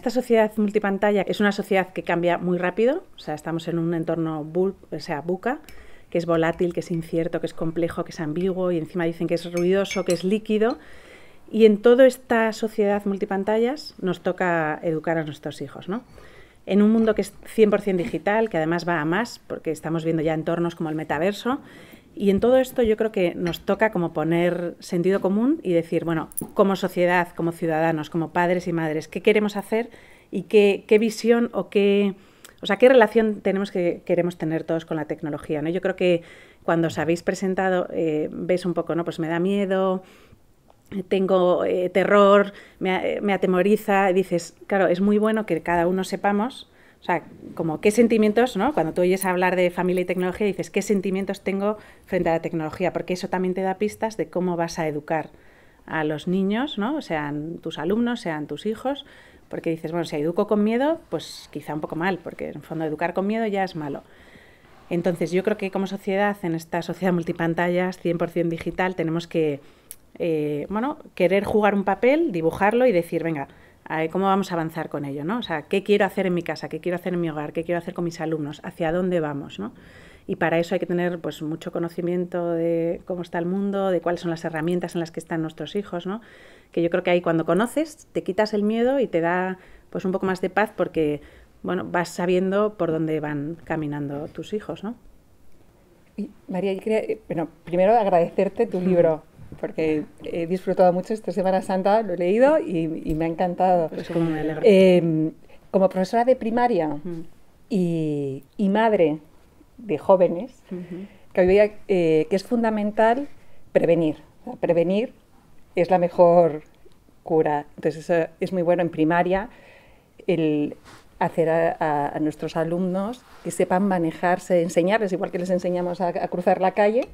Esta sociedad multipantalla es una sociedad que cambia muy rápido, o sea, estamos en un entorno sea, buca, que es volátil, que es incierto, que es complejo, que es ambiguo y encima dicen que es ruidoso, que es líquido. Y en toda esta sociedad multipantallas nos toca educar a nuestros hijos, ¿no? En un mundo que es 100% digital, que además va a más, porque estamos viendo ya entornos como el metaverso, y en todo esto yo creo que nos toca como poner sentido común y decir, bueno, como sociedad, como ciudadanos, como padres y madres, ¿qué queremos hacer y qué, visión o qué, o sea, qué relación tenemos que queremos tener todos con la tecnología? ¿no? Yo creo que cuando os habéis presentado eh, veis un poco, ¿no? Pues me da miedo, tengo eh, terror, eh, me, atemoriza, dices, claro, es muy bueno que cada uno sepamos o sea, como qué sentimientos, ¿no? Cuando tú oyes hablar de familia y tecnología, dices, ¿qué sentimientos tengo frente a la tecnología? Porque eso también te da pistas de cómo vas a educar a los niños, ¿no? Sean tus alumnos, sean tus hijos, porque dices, bueno, si educo con miedo, pues quizá un poco mal, porque en fondo educar con miedo ya es malo. Entonces, yo creo que como sociedad, en esta sociedad multipantallas, 100% digital, tenemos que, eh, bueno, querer jugar un papel, dibujarlo y decir, venga, cómo vamos a avanzar con ello, ¿no? O sea, ¿qué quiero hacer en mi casa? ¿Qué quiero hacer en mi hogar? ¿Qué quiero hacer con mis alumnos? ¿Hacia dónde vamos, no? Y para eso hay que tener pues, mucho conocimiento de cómo está el mundo, de cuáles son las herramientas en las que están nuestros hijos, ¿no? Que yo creo que ahí cuando conoces te quitas el miedo y te da pues un poco más de paz porque bueno, vas sabiendo por dónde van caminando tus hijos, ¿no? María, eh, primero agradecerte tu libro porque he disfrutado mucho esta Semana Santa, lo he leído y, me ha encantado. Pues em, como, profesora de primaria y, madre de jóvenes, eh, que, es fundamental prevenir. prevenir es la mejor cura. Entonces es muy bueno en primaria el hacer a, nuestros alumnos que sepan manejarse, enseñarles, igual que les enseñamos a cruzar la calle,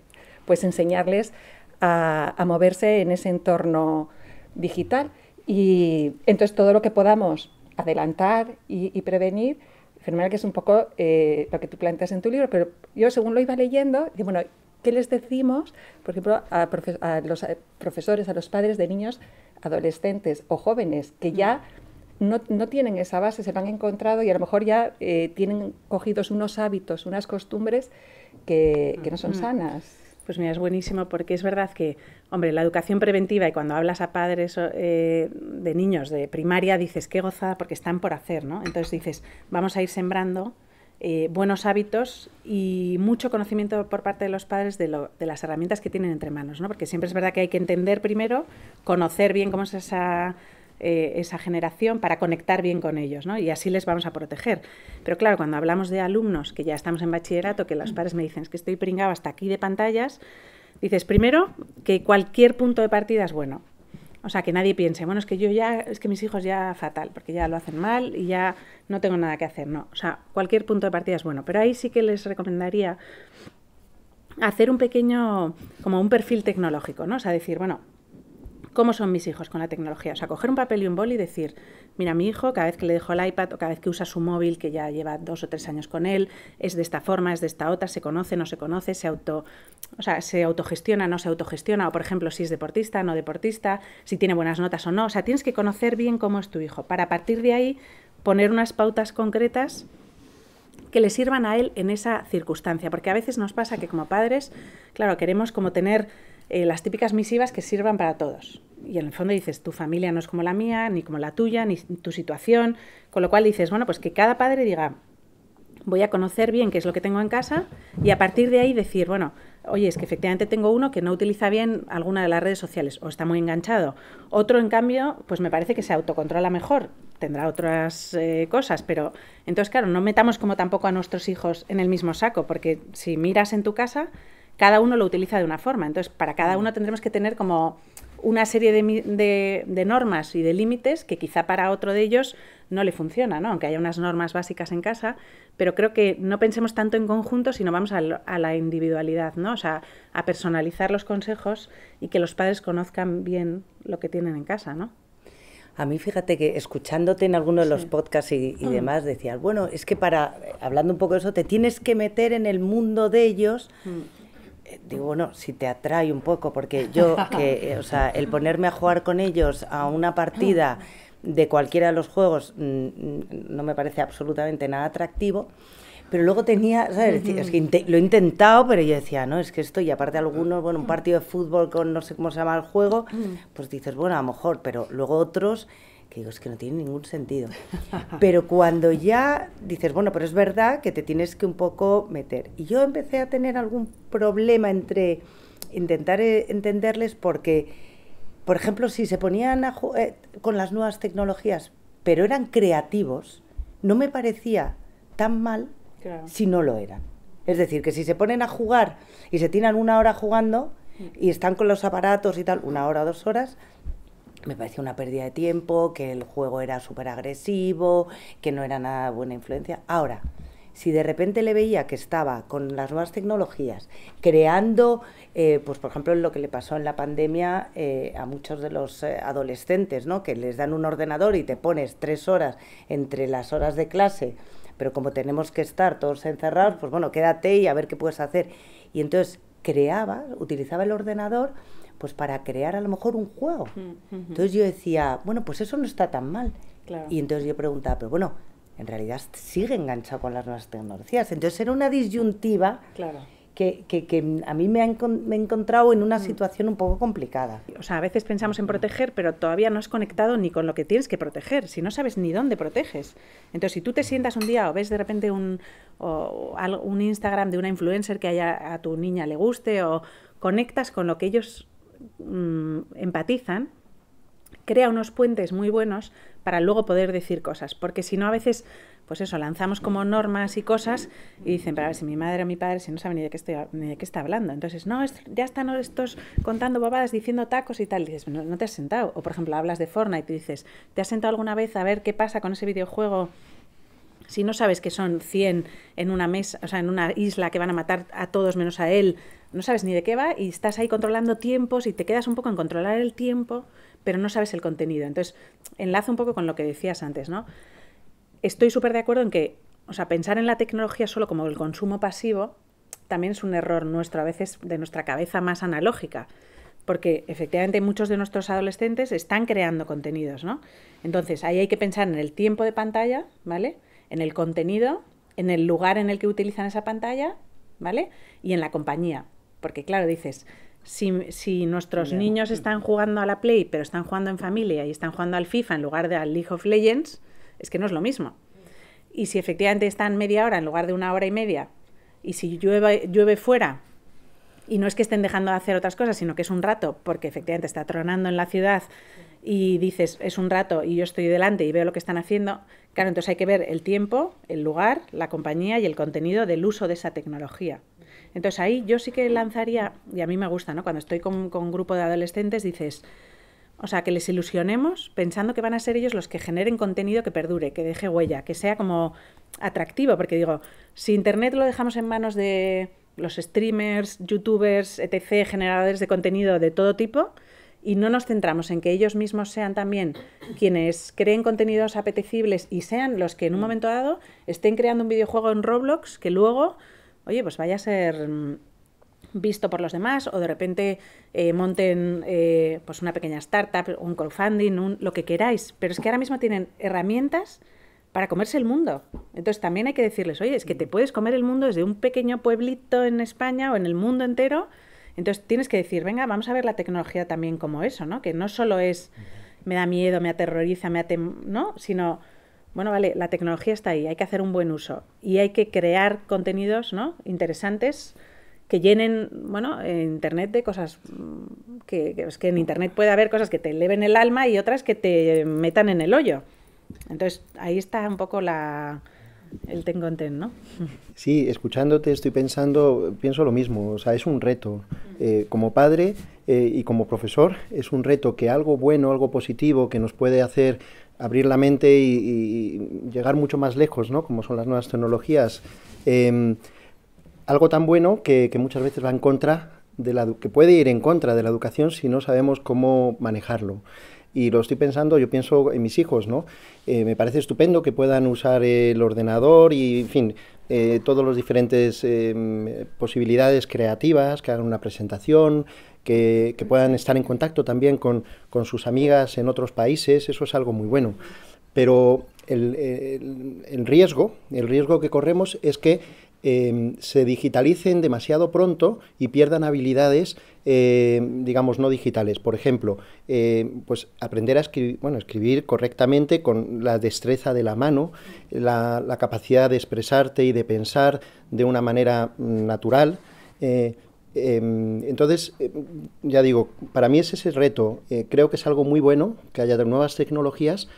pues enseñarles a, moverse en ese entorno digital. Y entonces todo lo que podamos adelantar y, prevenir, fenomenal que es un poco eh, lo que tú planteas en tu libro, pero yo según lo iba leyendo, digo, bueno, ¿qué les decimos, por ejemplo, a, los profesores, a los padres de niños adolescentes o jóvenes que ya mm. no, tienen esa base, se lo han encontrado y a lo mejor ya eh, tienen cogidos unos hábitos, unas costumbres que no son mm. sanas? Pues mira, es buenísimo porque es verdad que, hombre, la educación preventiva y cuando hablas a padres eh, de niños de primaria dices, qué gozada porque están por hacer, ¿no? Entonces dices, vamos a ir sembrando eh, buenos hábitos y mucho conocimiento por parte de los padres de, lo, de, las herramientas que tienen entre manos, ¿no? Porque siempre es verdad que hay que entender primero, conocer bien cómo es esa eh, esa generación para conectar bien con ellos, ¿no? Y así les vamos a proteger. Pero claro, cuando hablamos de alumnos que ya estamos en bachillerato, que los mm. padres me dicen es que estoy pringado hasta aquí de pantallas, dices primero que cualquier punto de partida es bueno. O sea, que nadie piense, bueno, es que yo ya, es que mis hijos ya fatal, porque ya lo hacen mal y ya no tengo nada que hacer, no. O sea, cualquier punto de partida es bueno. Pero ahí sí que les recomendaría hacer un pequeño, como un perfil tecnológico, ¿no? O sea, decir, bueno, cómo son mis hijos con la tecnología. O sea, coger un papel y un boli y decir, mira, mi hijo cada vez que le dejo el iPad o cada vez que usa su móvil, que ya lleva dos o tres años con él, es de esta forma, es de esta otra, se conoce, no se conoce, se auto, o sea, se autogestiona, no se autogestiona, o por ejemplo, si es deportista, no deportista, si tiene buenas notas o no. O sea, tienes que conocer bien cómo es tu hijo. Para partir de ahí poner unas pautas concretas que le sirvan a él en esa circunstancia. Porque a veces nos pasa que como padres, claro, queremos como tener eh, las típicas misivas que sirvan para todos. Y en el fondo dices, tu familia no es como la mía, ni como la tuya, ni tu situación. Con lo cual dices, bueno, pues que cada padre diga, voy a conocer bien qué es lo que tengo en casa y a partir de ahí decir, bueno, oye, es que efectivamente tengo uno que no utiliza bien alguna de las redes sociales o está muy enganchado. Otro, en cambio, pues me parece que se autocontrola mejor, tendrá otras eh, cosas, pero entonces, claro, no metamos como tampoco a nuestros hijos en el mismo saco, porque si miras en tu casa, cada uno lo utiliza de una forma. Entonces, para cada mm. uno tendremos que tener como una serie de, normas y de límites que quizá para otro de ellos no le funciona, ¿no? aunque haya unas normas básicas en casa, pero creo que no pensemos tanto en conjunto, sino vamos a, la individualidad, ¿no? o sea, a personalizar los consejos y que los padres conozcan bien lo que tienen en casa. ¿no? A mí, fíjate que escuchándote en alguno de los podcasts y, mm. demás, decías, bueno, es que para, hablando un poco de eso, te tienes que meter en el mundo de ellos. Mm digo, bueno, si te atrae un poco, porque yo, que, eh, o sea, el ponerme a jugar con ellos a una partida de cualquiera de los juegos mm, mm, no me parece absolutamente nada atractivo. Pero luego tenía, ¿sabes? Es que lo he intentado, pero yo decía, no, es que esto, y aparte algunos, bueno, un partido de fútbol con no sé cómo se llama el juego, pues dices, bueno, a lo mejor, pero luego otros digo, es que no tiene ningún sentido. Pero cuando ya dices, bueno, pero es verdad que te tienes que un poco meter. Y yo empecé a tener algún problema entre intentar eh, entenderles porque, por ejemplo, si se ponían a eh, con las nuevas tecnologías, pero eran creativos, no me parecía tan mal si no lo eran. Es decir, que si se ponen a jugar y se tiran una hora jugando y están con los aparatos y tal, una hora, dos horas, me parecía una pérdida de tiempo, que el juego era súper agresivo, que no era nada buena influencia. Ahora, si de repente le veía que estaba con las nuevas tecnologías, creando, eh, pues por ejemplo, lo que le pasó en la pandemia eh, a muchos de los eh, adolescentes, ¿no? que les dan un ordenador y te pones tres horas entre las horas de clase, pero como tenemos que estar todos encerrados, pues bueno, quédate y a ver qué puedes hacer. Y entonces creaba, utilizaba el ordenador pues para crear a lo mejor un juego. Entonces yo decía, bueno, pues eso no está tan mal. Y entonces yo preguntaba, pero bueno, en realidad sigue enganchado con las nuevas tecnologías. Entonces era una disyuntiva claro. que, que, a mí me, ha he encontrado en una mm. situación un poco complicada. O sea, a veces pensamos en proteger, pero todavía no has conectado ni con lo que tienes que proteger, si no sabes ni dónde proteges. Entonces, si tú te sientas un día o ves de repente un, un Instagram de una influencer que a tu niña le guste o conectas con lo que ellos Mm, empatizan, crea unos puentes muy buenos para luego poder decir cosas, porque si no a veces, pues eso, lanzamos como normas y cosas y dicen, pero a ver, si mi madre o mi padre, si no saben ni de qué, de qué está hablando, entonces, no, ya están estos contando bobadas, diciendo tacos y tal, dices, no, te has sentado, o por ejemplo, hablas de Fortnite y dices, ¿te has sentado alguna vez a ver qué pasa con ese videojuego? Si no sabes que son 100 en una mesa, o sea, en una isla que van a matar a todos menos a él, no sabes ni de qué va y estás ahí controlando tiempos y te quedas un poco en controlar el tiempo, pero no sabes el contenido. Entonces, enlazo un poco con lo que decías antes, ¿no? Estoy súper de acuerdo en que, o sea, pensar en la tecnología solo como el consumo pasivo también es un error nuestro, a veces de nuestra cabeza más analógica, porque efectivamente muchos de nuestros adolescentes están creando contenidos, ¿no? Entonces, ahí hay que pensar en el tiempo de pantalla, ¿vale? En el contenido, en el lugar en el que utilizan esa pantalla, ¿vale? Y en la compañía porque claro, dices, si, nuestros niños están jugando a la Play, pero están jugando en familia y están jugando al FIFA en lugar de al League of Legends, es que no es lo mismo. Y si efectivamente están media hora en lugar de una hora y media, y si llueve, llueve fuera, y no es que estén dejando de hacer otras cosas, sino que es un rato, porque efectivamente está tronando en la ciudad y dices, es un rato y yo estoy delante y veo lo que están haciendo, claro, entonces hay que ver el tiempo, el lugar, la compañía y el contenido del uso de esa tecnología. Entonces ahí yo sí que lanzaría, y a mí me gusta, ¿no? Cuando estoy con, con un grupo de adolescentes dices, o sea, que les ilusionemos pensando que van a ser ellos los que generen contenido que perdure, que deje huella, que sea como atractivo, porque digo, si Internet lo dejamos en manos de los streamers, youtubers, etc., generadores de contenido de todo tipo, y no nos centramos en que ellos mismos sean también quienes creen contenidos apetecibles y sean los que en un momento dado estén creando un videojuego en Roblox que luego oye, pues vaya a ser mm, visto por los demás o de repente eh, monten eh, pues una pequeña startup, un crowdfunding, un, lo que queráis. Pero es que ahora mismo tienen herramientas para comerse el mundo. Entonces también hay que decirles, oye, es que te mm. puedes comer el mundo desde un pequeño pueblito en España o en el mundo entero. Entonces tienes que decir, venga, vamos a ver la tecnología también como eso, ¿no? Que no solo es me da miedo, me aterroriza, me atem... ¿no? Sino bueno, vale, la tecnología está ahí, hay que hacer un buen uso y hay que crear contenidos interesantes que llenen, bueno, Internet de cosas mm, que, es que en Internet puede haber cosas que te eleven el alma y otras que te metan en el hoyo. Entonces, ahí está un poco la, el ten con ten, ¿no? Sí, escuchándote estoy pensando, pienso lo mismo, o sea, es un reto. Eh, como padre eh, y como profesor, es un reto que algo bueno, algo positivo que nos puede hacer abrir la mente y, llegar mucho más lejos, ¿no? Como son las nuevas tecnologías. Em, algo tan bueno que, muchas veces va en contra de la que puede ir en contra de la educación si no sabemos cómo manejarlo. Y lo estoy pensando, yo pienso en mis hijos, ¿no? Eh, me parece estupendo que puedan usar el ordenador y, en fin, eh, todas las diferentes em, posibilidades creativas, que hagan una presentación, que, puedan estar en contacto también con, sus amigas en otros países, eso es algo muy bueno. Pero el, riesgo, el riesgo que corremos es que eh, se digitalicen demasiado pronto y pierdan habilidades, eh, digamos, no digitales. Por ejemplo, eh, pues aprender a escribir, bueno, escribir correctamente con la destreza de la mano, la, capacidad de expresarte y de pensar de una manera mm, natural. Em, entonces, em, ya digo, para mí ese es el reto. Eh, creo que es algo muy bueno que haya nuevas tecnologías,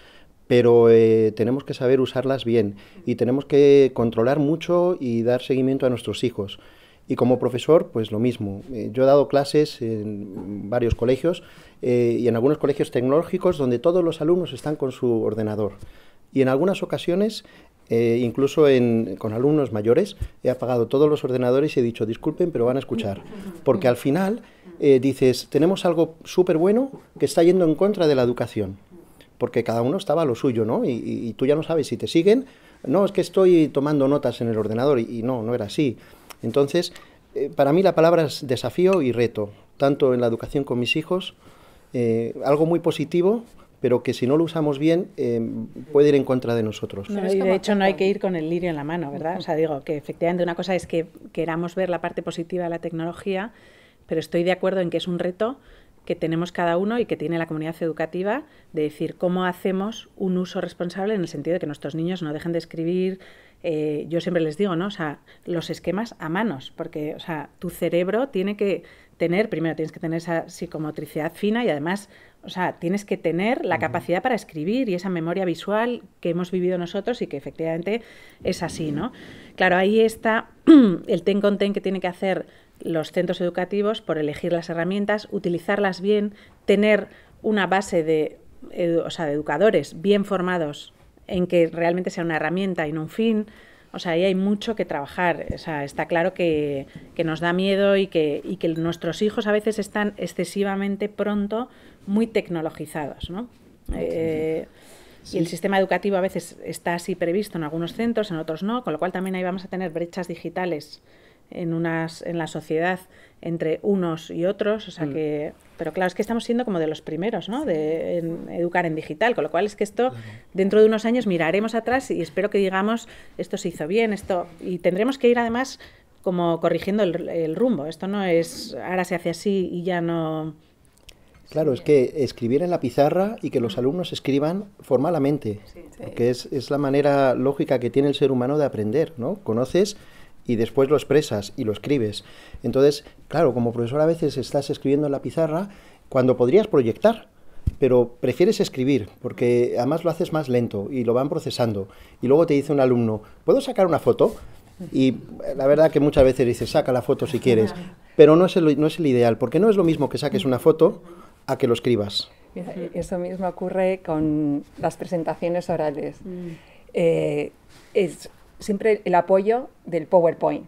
pero eh, tenemos que saber usarlas bien y tenemos que controlar mucho y dar seguimiento a nuestros hijos. Y como profesor, pues lo mismo. Eh, yo he dado clases en varios colegios y en algunos colegios tecnológicos donde todos los alumnos están con su ordenador y en algunas ocasiones eh, incluso con alumnos mayores, he apagado todos los ordenadores y he dicho, disculpen, pero van a escuchar. Porque al final eh, dices, tenemos algo súper bueno que está yendo en contra de la educación. Porque cada uno estaba a lo suyo, ¿no? Y, tú ya no sabes si te siguen. No, es que estoy tomando notas en el ordenador y, no, no era así. Entonces, eh, para mí la palabra es desafío y reto, tanto en la educación con mis hijos, algo muy positivo pero que si no lo usamos bien eh, puede ir en contra de nosotros. de hecho no hay que ir con el lirio en la mano, ¿verdad? O sea, digo que efectivamente una cosa es que queramos ver la parte positiva de la tecnología, pero estoy de acuerdo en que es un reto que tenemos cada uno y que tiene la comunidad educativa de decir cómo hacemos un uso responsable en el sentido de que nuestros niños no dejen de escribir, eh, yo siempre les digo, ¿no? O sea, los esquemas a manos, porque, o sea, tu cerebro tiene que tener, primero tienes que tener esa psicomotricidad fina y además, o sea, tienes que tener la capacidad para escribir y esa memoria visual que hemos vivido nosotros y que efectivamente es así, ¿no? Claro, ahí está el ten con ten que tiene que hacer los centros educativos por elegir las herramientas, utilizarlas bien, tener una base de, de educadores bien formados en que realmente sea una herramienta y no un fin. O sea, ahí hay mucho que trabajar. está claro que, nos da miedo y que, que, nuestros hijos a veces están excesivamente pronto muy tecnologizados, ¿no? Eh, y el sistema educativo a veces está así previsto en algunos centros, en otros no, con lo cual también ahí vamos a tener brechas digitales en, unas, en la sociedad entre unos y otros. O sea, mm. que pero claro, es que estamos siendo como de los primeros, ¿no? De educar en digital, con lo cual es que esto dentro de unos años miraremos atrás y espero que digamos esto se hizo bien, esto y tendremos que ir además como corrigiendo el, rumbo. Esto no es ahora se hace así y ya no. Claro, es que escribir en la pizarra y que los mm. alumnos escriban formalmente, que es, es, la manera lógica que tiene el ser humano de aprender, ¿no? Conoces y después lo expresas y lo escribes. Entonces, claro, como profesor a veces estás escribiendo en la pizarra cuando podrías proyectar, pero prefieres escribir porque además lo haces más lento y lo van procesando. Y luego te dice un alumno, ¿puedo sacar una foto? Y la verdad que muchas veces dices, saca la foto si quieres, pero no es el, no es el ideal, porque no es lo mismo que saques una foto a que lo escribas. Eso mismo ocurre con las presentaciones orales. Mm. Eh, es, siempre el apoyo del PowerPoint.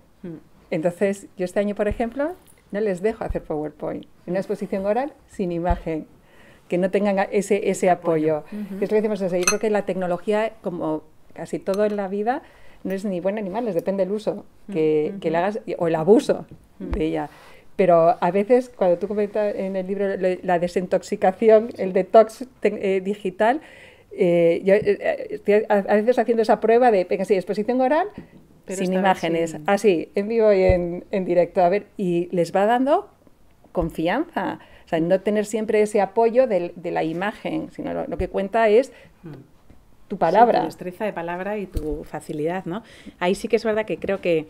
Entonces, yo este año, por ejemplo, no les dejo hacer PowerPoint. Una exposición oral sin imagen, que no tengan ese, ese apoyo. Es lo que decimos, yo creo que la tecnología, como casi todo en la vida, no es ni buena ni mala, depende del uso que, que le hagas o el abuso de ella. Pero a veces, cuando tú comentas en el libro la desintoxicación, el detox eh, digital, eh, yo eh, eh, a veces haciendo esa prueba de, venga, sí, exposición oral, sin imágenes, ah así, en vivo y en, en, directo, a ver, y les va dando confianza. O sea, no tener siempre ese apoyo de, de la imagen, sino lo, que cuenta es hmm. tu palabra. tu destreza de palabra y tu facilidad, ¿no? Ahí sí que es verdad que creo que,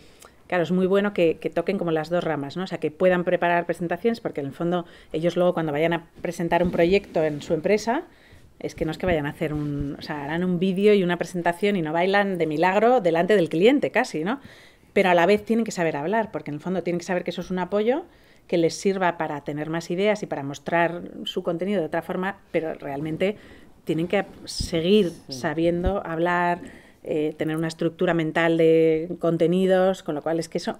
claro, es muy bueno que, que, toquen como las dos ramas, ¿no? O sea, que puedan preparar presentaciones, porque en el fondo ellos luego cuando vayan a presentar un proyecto en su empresa, es que no es que vayan a hacer un, o sea, harán un vídeo y una presentación y no bailan de milagro delante del cliente casi, ¿no? Pero a la vez tienen que saber hablar, porque en el fondo tienen que saber que eso es un apoyo que les sirva para tener más ideas y para mostrar su contenido de otra forma, pero realmente tienen que seguir sabiendo hablar, eh, tener una estructura mental de contenidos, con lo cual es que eso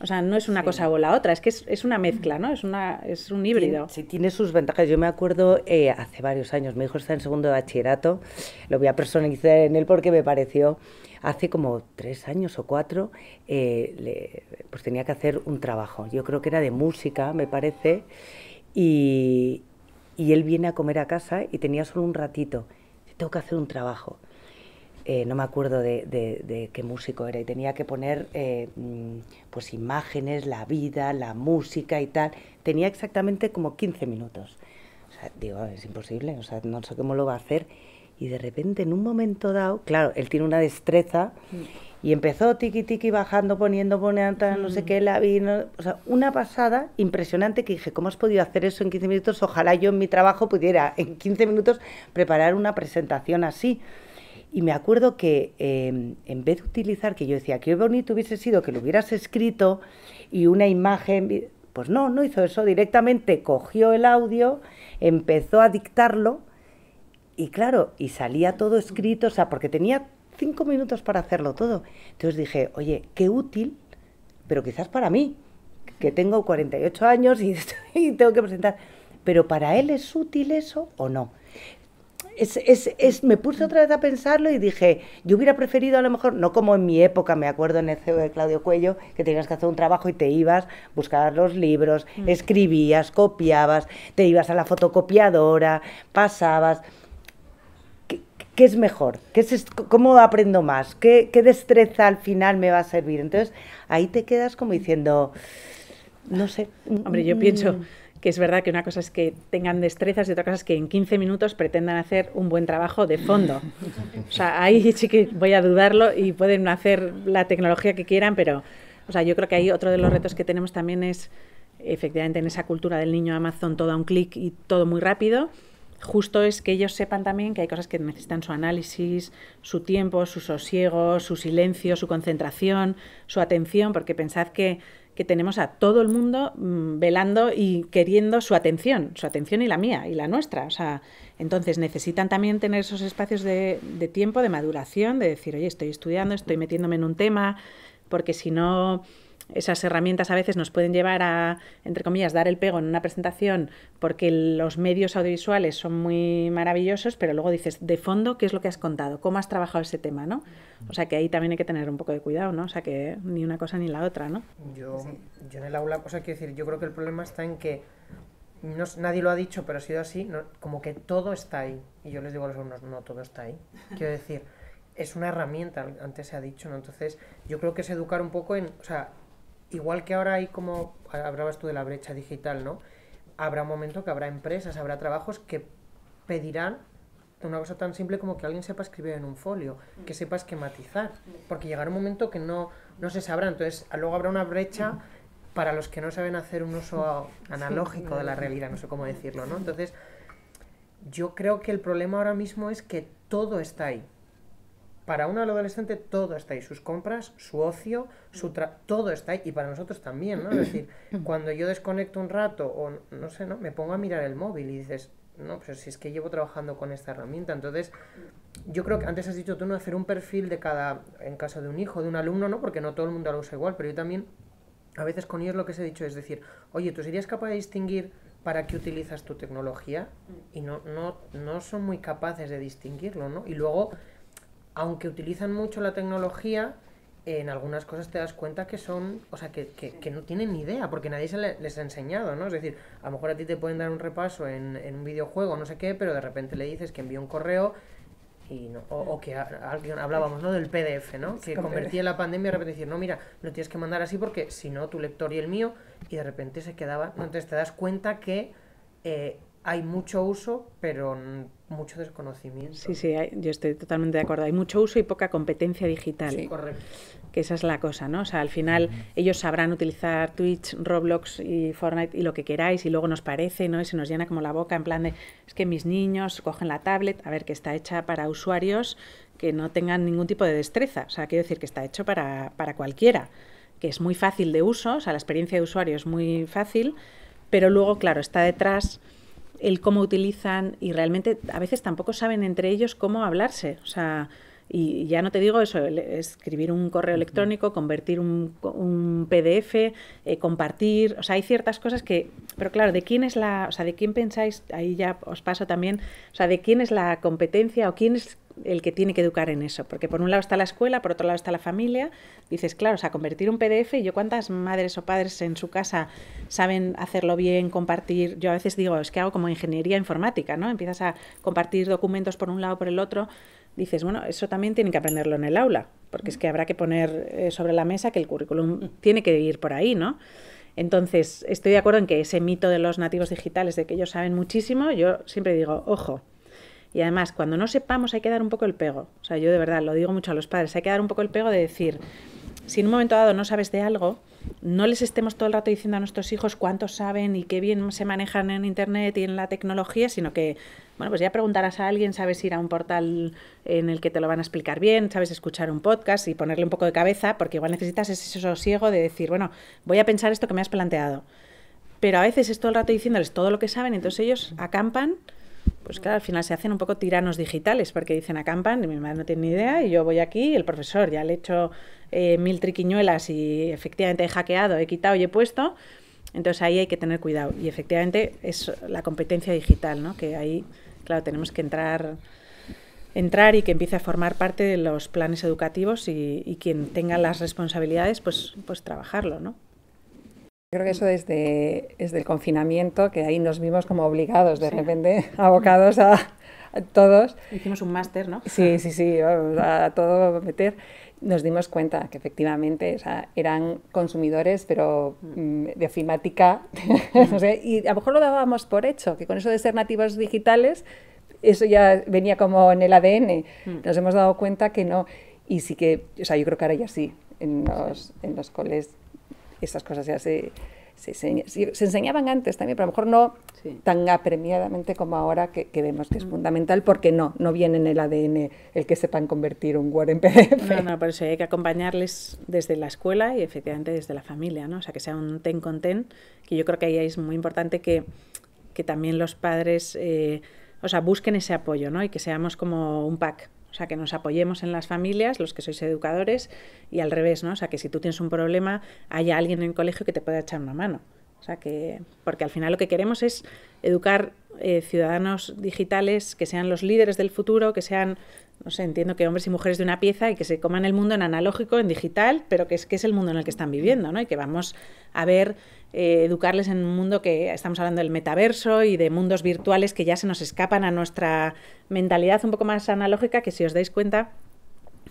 o sea, no es una cosa o la otra, es que es, es, una mezcla, ¿no? Es, una, es un híbrido. Sí, tiene sus ventajas. Yo me acuerdo eh, hace varios años, mi hijo está en segundo bachillerato, lo voy a personalizar en él porque me pareció, hace como tres años o cuatro, eh, pues tenía que hacer un trabajo. Yo creo que era de música, me parece, y, y él viene a comer a casa y tenía solo un ratito. Tengo que hacer un trabajo eh, no me acuerdo de, qué músico era, y tenía que poner eh, mm, pues imágenes, la vida, la música y tal. Tenía exactamente como 15 minutos. digo, es imposible, o sea, no sé cómo lo va a hacer. Y de repente, en un momento dado, claro, él tiene una destreza mm. y empezó tiqui tiqui bajando, poniendo, poniendo, no sé mm. qué, la vino. O sea, una pasada impresionante que dije, ¿cómo has podido hacer eso en 15 minutos? Ojalá yo en mi trabajo pudiera en 15 minutos preparar una presentación así. Y me acuerdo que em, en vez de utilizar, que yo decía, qué bonito hubiese sido que lo hubieras escrito y una imagen, pues no, no hizo eso, directamente cogió el audio, empezó a dictarlo y claro, y salía todo escrito, o sea, porque tenía cinco minutos para hacerlo todo. Entonces dije, oye, qué útil, pero quizás para mí, que tengo 48 años y tengo que presentar, pero para él es útil eso o no. Es, me puse otra vez a pensarlo y dije, yo hubiera preferido a lo mejor, no como en mi época, me acuerdo en el CEO de Claudio Cuello, que tenías que hacer un trabajo y te ibas, buscabas los libros, mm. escribías, copiabas, te ibas a la fotocopiadora, pasabas. ¿Qué, es mejor? ¿Qué es, ¿Cómo aprendo más? ¿Qué, ¿Qué destreza al final me va a servir? Entonces, ahí te quedas como diciendo, no sé. Hombre, yo pienso mm que es verdad que una cosa es que tengan destrezas y otra cosa es que en 15 minutos pretendan hacer un buen trabajo de fondo. O sea, ahí sí que voy a dudarlo y pueden hacer la tecnología que quieran, pero o sea, yo creo que ahí otro de los retos que tenemos también es efectivamente en esa cultura del niño Amazon todo a un clic y todo muy rápido. Justo es que ellos sepan también que hay cosas que necesitan su análisis, su tiempo, su sosiego, su silencio, su concentración, su atención, porque pensad que que tenemos a todo el mundo mm, velando y queriendo su atención, su atención y la mía y la nuestra. O sea, entonces necesitan también tener esos espacios de, de tiempo, de maduración, de decir, oye, estoy estudiando, estoy metiéndome en un tema, porque si no esas herramientas a veces nos pueden llevar a, entre comillas, dar el pego en una presentación porque los medios audiovisuales son muy maravillosos, pero luego dices, de fondo, ¿qué es lo que has contado? ¿Cómo has trabajado ese tema? ¿no? O sea que ahí también hay que tener un poco de cuidado, ¿no? O sea que ni una cosa ni la otra, ¿no? Yo, yo en el aula, cosa sea, quiero decir, yo creo que el problema está en que no, nadie lo ha dicho, pero ha sido así, como que todo está ahí. Y yo les digo a los alumnos, no todo está ahí. Quiero decir, es una herramienta, antes se ha dicho, ¿no? Entonces, yo creo que es educar un poco en, o sea, igual que ahora hay como, hablabas tú de la brecha digital, ¿no? Habrá un momento que habrá empresas, habrá trabajos que pedirán una cosa tan simple como que alguien sepa escribir en un folio, que mm. sepa esquematizar, mm. porque llegará un momento que no, no se sabrá, entonces luego habrá una brecha para los que no saben hacer un uso analógico de la mm. realidad, no sé cómo decirlo, ¿no? Entonces, yo creo que el problema ahora mismo es que todo está ahí para un adolescente todo está ahí, sus compras, su ocio, su todo está ahí, y para nosotros también, ¿no? Es decir, cuando yo desconecto un rato o no sé, ¿no? Me pongo a mirar el móvil y dices, no, pero pues si es que llevo trabajando con esta herramienta, entonces yo creo que antes has dicho tú, ¿no? Hacer un perfil de cada, en caso de un hijo, de un alumno, ¿no? Porque no todo el mundo lo usa igual, pero yo también, a veces con ellos lo que se he dicho es decir, oye, ¿tú serías capaz de distinguir para qué utilizas tu tecnología? Mm. Y no, no, no son muy capaces de distinguirlo, ¿no? Y luego aunque utilizan mucho la tecnología, en algunas cosas te das cuenta que son, o sea, que, que, no tienen ni idea, porque nadie se les ha enseñado, ¿no? Es decir, a lo mejor a ti te pueden dar un repaso en, un videojuego, no sé qué, pero de repente le dices que envió un correo y no, o, que alguien hablábamos, ¿no? Del PDF, ¿no? Que convertía la pandemia y de repente dices, no, mira, lo tienes que mandar así porque si no, tu lector y el mío, y de repente se quedaba, Entonces te das cuenta que... Eh, hay mucho uso, pero mucho desconocimiento. Sí, sí, yo estoy totalmente de acuerdo. Hay mucho uso y poca competencia digital. Sí, correcto. Que esa es la cosa, ¿no? O sea, al final ellos sabrán utilizar Twitch, Roblox y Fortnite y lo que queráis y luego nos parece, ¿no? Y se nos llena como la boca en plan de, es que mis niños cogen la tablet, a ver, que está hecha para usuarios que no tengan ningún tipo de destreza. O sea, quiero decir que está hecho para, para cualquiera, que es muy fácil de uso, o sea, la experiencia de usuario es muy fácil, pero luego, claro, está detrás el cómo utilizan y realmente a veces tampoco saben entre ellos cómo hablarse. O sea, y ya no te digo eso, escribir un correo electrónico, convertir un, un PDF, eh, compartir, o sea, hay ciertas cosas que, pero claro, ¿de quién es la, o sea, de quién pensáis, ahí ya os paso también, o sea, de quién es la competencia o quién es el que tiene que educar en eso, porque por un lado está la escuela, por otro lado está la familia, dices, claro, o sea, convertir un PDF, y yo cuántas madres o padres en su casa saben hacerlo bien, compartir, yo a veces digo, es que hago como ingeniería informática, ¿no? Empiezas a compartir documentos por un lado, por el otro, dices, bueno, eso también tienen que aprenderlo en el aula, porque es que habrá que poner eh, sobre la mesa que el currículum tiene que ir por ahí, ¿no? Entonces, estoy de acuerdo en que ese mito de los nativos digitales, de que ellos saben muchísimo, yo siempre digo, ojo. Y además, cuando no sepamos hay que dar un poco el pego. O sea, yo de verdad lo digo mucho a los padres, hay que dar un poco el pego de decir, si en un momento dado no sabes de algo, no les estemos todo el rato diciendo a nuestros hijos cuántos saben y qué bien se manejan en Internet y en la tecnología, sino que, bueno, pues ya preguntarás a alguien, sabes ir a un portal en el que te lo van a explicar bien, sabes escuchar un podcast y ponerle un poco de cabeza, porque igual necesitas ese sosiego de decir, bueno, voy a pensar esto que me has planteado. Pero a veces es todo el rato diciéndoles todo lo que saben, entonces ellos acampan pues claro, al final se hacen un poco tiranos digitales porque dicen acampan, y mi madre no tiene ni idea y yo voy aquí y el profesor ya le he hecho eh, mil triquiñuelas y efectivamente he hackeado, he quitado y he puesto. Entonces ahí hay que tener cuidado. Y efectivamente es la competencia digital, ¿no? Que ahí, claro, tenemos que entrar entrar y que empiece a formar parte de los planes educativos y, y quien tenga las responsabilidades, pues, pues trabajarlo, ¿no? Creo que eso desde, el confinamiento, que ahí nos vimos como obligados de repente, abocados a, todos. Hicimos un máster, ¿no? Sí, sí, sí, a todo meter. Nos dimos cuenta que efectivamente eran consumidores, pero mm. Mm, de ofimática. Mm. y a lo mejor lo dábamos por hecho, que con eso de ser nativos digitales, eso ya venía como en el ADN. Nos hemos dado cuenta que no. Y sí que, o sea, yo creo que ahora ya en los, sí. en los coles estas cosas ya se, se, enseñaban antes también, pero a lo mejor no tan apremiadamente como ahora que, vemos que es mm. fundamental, porque no, no viene en el ADN el que sepan convertir un Word en PDF. No, no, por eso hay que acompañarles desde la escuela y efectivamente desde la familia, ¿no? O sea, que sea un ten con ten, que yo creo que ahí es muy importante que, también los padres, eh, o sea, busquen ese apoyo, ¿no? Y que seamos como un pack o sea, que nos apoyemos en las familias, los que sois educadores, y al revés, ¿no? O sea, que si tú tienes un problema, haya alguien en el colegio que te pueda echar una mano. O sea, que, porque al final lo que queremos es educar eh, ciudadanos digitales que sean los líderes del futuro, que sean, no sé, entiendo que hombres y mujeres de una pieza y que se coman el mundo en analógico, en digital, pero que es, que es el mundo en el que están viviendo, ¿no? Y que vamos a ver eh, educarles en un mundo que estamos hablando del metaverso y de mundos virtuales que ya se nos escapan a nuestra mentalidad un poco más analógica, que si os dais cuenta,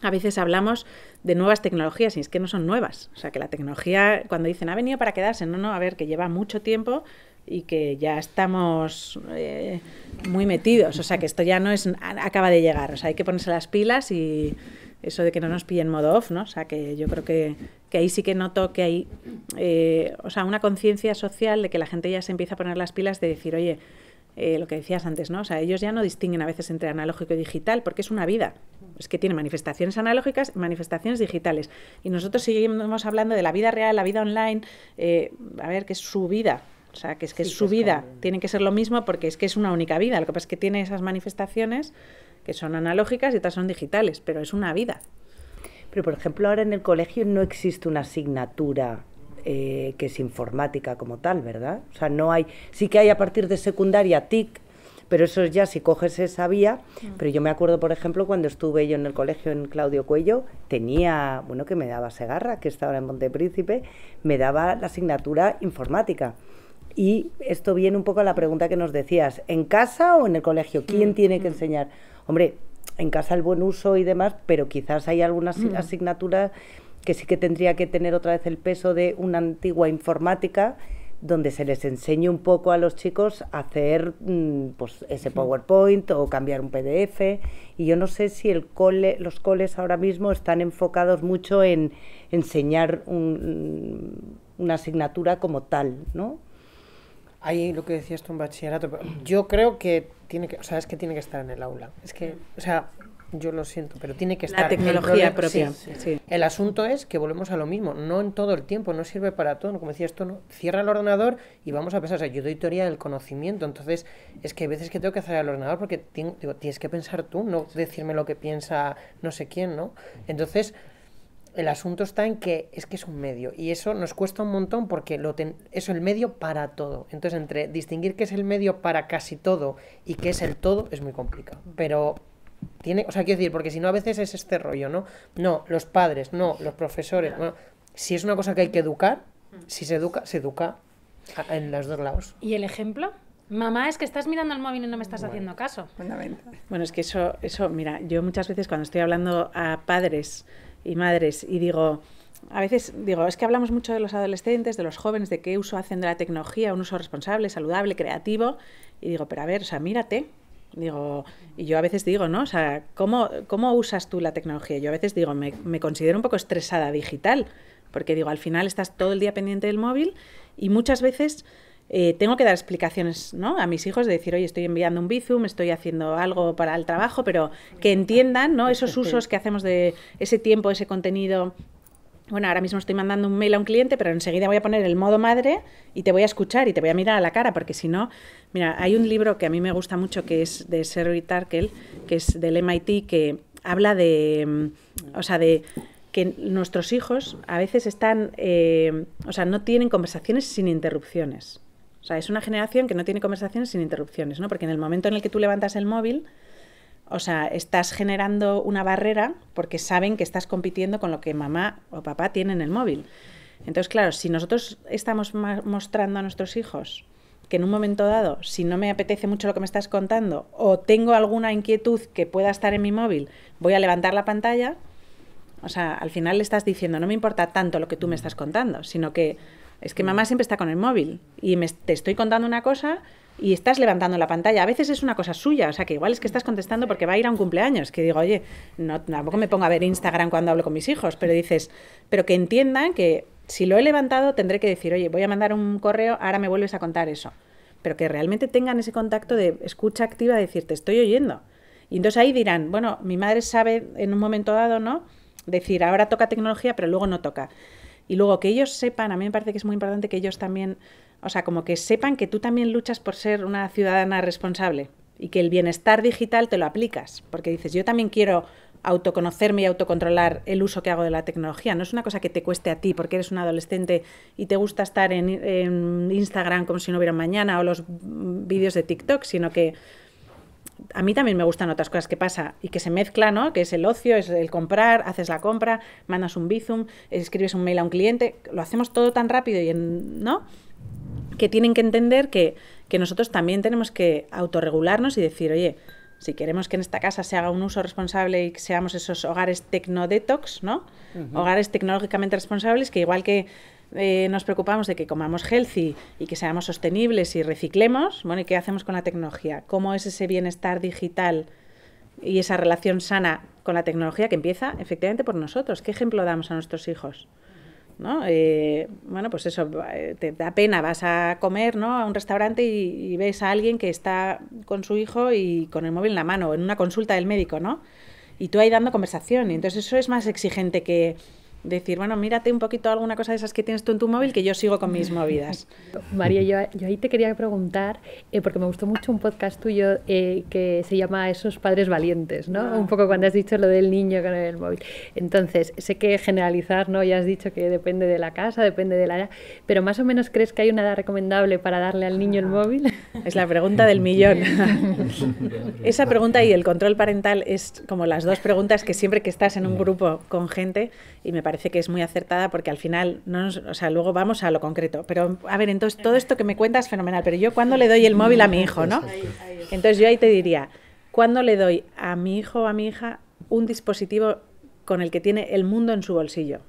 a veces hablamos de nuevas tecnologías y es que no son nuevas. O sea, que la tecnología, cuando dicen ha venido para quedarse, no, no, a ver, que lleva mucho tiempo y que ya estamos eh, muy metidos. O sea, que esto ya no es, acaba de llegar. O sea, hay que ponerse las pilas y eso de que no nos pillen modo off, ¿no? O sea, que yo creo que que ahí sí que noto que hay, eh, o sea, una conciencia social de que la gente ya se empieza a poner las pilas de decir, oye, eh, lo que decías antes, ¿no? O sea, ellos ya no distinguen a veces entre analógico y digital, porque es una vida. Es que tiene manifestaciones analógicas y manifestaciones digitales. Y nosotros seguimos hablando de la vida real, la vida online, eh, a ver, que es su vida. O sea, que es que es su vida. Tiene que ser lo mismo porque es que es una única vida. Lo que pasa es que tiene esas manifestaciones que son analógicas y otras son digitales, pero es una vida. Pero, por ejemplo, ahora en el colegio no existe una asignatura eh, que es informática como tal, ¿verdad? O sea, no hay, sí que hay a partir de secundaria TIC, pero eso es ya si coges esa vía, mm. pero yo me acuerdo, por ejemplo, cuando estuve yo en el colegio en Claudio Cuello, tenía, bueno, que me daba Segarra, que estaba en Montepríncipe, me daba la asignatura informática. Y esto viene un poco a la pregunta que nos decías, ¿en casa o en el colegio? ¿Quién mm, tiene que mm. enseñar? Hombre, en casa el buen uso y demás, pero quizás hay algunas asignatura mm. asignaturas que sí que tendría que tener otra vez el peso de una antigua informática donde se les enseñe un poco a los chicos a hacer mm, pues, ese PowerPoint o cambiar un PDF. Y yo no sé si el cole, los coles ahora mismo están enfocados mucho en enseñar mm, una asignatura como tal, ¿no? Ahí lo que decías tú en bachillerato, pero yo creo que tiene que, o que tiene que estar en el aula. Es que, o sea, yo lo siento, pero tiene que estar. La tecnología el propia. Sí, El asunto es que volvemos a lo mismo, no en todo el tiempo, no sirve para todo. Como decías tú, no. cierra el ordenador y vamos a pensar. O sea, yo doy teoría del conocimiento, entonces es que a veces que tengo que cerrar el ordenador porque tienes que pensar tú, no decirme lo que piensa no sé quién, ¿no? Entonces el asunto está en que es que es un medio y eso nos cuesta un montón porque lo ten, es el medio para todo. Entonces, entre distinguir qué es el medio para casi todo y que es el todo es muy complicado. Pero tiene, o sea, quiero decir, porque si no a veces es este rollo, ¿no? No, los padres, no, los profesores. Bueno, si es una cosa que hay que educar, si se educa, se educa en los dos lados. ¿Y el ejemplo? Mamá, es que estás mirando el móvil y no me estás haciendo caso. Bueno, es que eso, eso, mira, yo muchas veces cuando estoy hablando a padres y madres y digo, a veces digo, es que hablamos mucho de los adolescentes, de los jóvenes, de qué uso hacen de la tecnología, un uso responsable, saludable, creativo, y digo, pero a ver, o sea, mírate. Digo, y yo a veces digo, ¿no? O sea, ¿cómo, cómo usas tú la tecnología? Yo a veces digo, me, me considero un poco estresada digital, porque digo, al final estás todo el día pendiente del móvil y muchas veces eh, tengo que dar explicaciones ¿no? a mis hijos de decir, oye, estoy enviando un bizum, estoy haciendo algo para el trabajo, pero que entiendan ¿no? esos usos que hacemos de ese tiempo, ese contenido. Bueno, ahora mismo estoy mandando un mail a un cliente, pero enseguida voy a poner el modo madre y te voy a escuchar y te voy a mirar a la cara, porque si no, mira, hay un libro que a mí me gusta mucho que es de Sherry Tarkel, que es del MIT, que habla de, mm, o sea, de que nuestros hijos a veces están, eh, o sea, no tienen conversaciones sin interrupciones sea, es una generación que no tiene conversaciones sin interrupciones, ¿no? Porque en el momento en el que tú levantas el móvil, o sea, estás generando una barrera porque saben que estás compitiendo con lo que mamá o papá tiene en el móvil. Entonces, claro, si nosotros estamos mostrando a nuestros hijos que en un momento dado, si no me apetece mucho lo que me estás contando o tengo alguna inquietud que pueda estar en mi móvil, voy a levantar la pantalla, o sea, al final le estás diciendo, no me importa tanto lo que tú me estás contando, sino que es que mamá mm. siempre está con el móvil y te estoy contando una cosa y estás levantando la pantalla. A veces es una cosa suya, o sea, que igual es que estás contestando porque va a ir a un cumpleaños, que digo, oye, no, tampoco me pongo a ver Instagram cuando hablo con mis hijos, pero dices, pero que entiendan que si lo he levantado tendré que decir, oye, voy a mandar un correo, ahora me vuelves a contar eso. Pero que realmente tengan ese contacto de escucha activa, de decir, te estoy oyendo. Y entonces ahí dirán, bueno, mi madre sabe en un momento dado, ¿no? Decir, ahora toca tecnología, pero luego no toca. Y luego que ellos sepan, a mí me parece que es muy importante que ellos también, o sea, como que sepan que tú también luchas por ser una ciudadana responsable y que el bienestar digital te lo aplicas, porque dices, yo también quiero autoconocerme y autocontrolar el uso que hago de la tecnología. No es una cosa que te cueste a ti porque eres un adolescente y te gusta estar en, Instagram como si no hubiera mañana o los mm, vídeos de TikTok, sino que a mí también me gustan otras cosas que pasa y que se mezcla, ¿no? Que es el ocio, es el comprar, haces la compra, mandas un bizum, escribes un mail a un cliente, lo hacemos todo tan rápido y en, ¿no? Que tienen que entender que, nosotros también tenemos que autorregularnos y decir, oye, si queremos que en esta casa se haga un uso responsable y que seamos esos hogares tecnodetox, ¿no? Hogares tecnológicamente responsables, que igual que eh, nos preocupamos de que comamos healthy y que seamos sostenibles y reciclemos, bueno, ¿y qué hacemos con la tecnología? ¿Cómo es ese bienestar digital y esa relación sana con la tecnología que empieza efectivamente por nosotros? ¿Qué ejemplo damos a nuestros hijos? ¿No? Eh, bueno, pues eso, eh, te da pena, vas a comer ¿no? a un restaurante y, ves a alguien que está con su hijo y con el móvil en la mano, en una consulta del médico, ¿no? Y tú ahí dando conversación, y entonces eso es más exigente que, decir, bueno, mírate un poquito alguna cosa de esas que tienes tú en tu móvil que yo sigo con mis movidas. María, yo, ahí te quería preguntar, eh, porque me gustó mucho un podcast tuyo eh, que se llama Esos padres valientes, ¿no? Ah. Un poco cuando has dicho lo del niño con el móvil. Entonces, sé que generalizar, ¿no? Ya has dicho que depende de la casa, depende de la edad, pero más o menos crees que hay una edad recomendable para darle al niño el ah. móvil? Es la pregunta del millón. Esa pregunta y el control parental es como las dos preguntas que siempre que estás en un grupo con gente y me parece que es muy acertada porque al final, no o sea, luego vamos a lo concreto. Pero a ver, entonces todo esto que me cuentas es fenomenal, pero yo cuando le doy el móvil a mi hijo, ¿no? Entonces yo ahí te diría, ¿cuándo le doy a mi hijo o a mi hija un dispositivo con el que tiene el mundo en su bolsillo?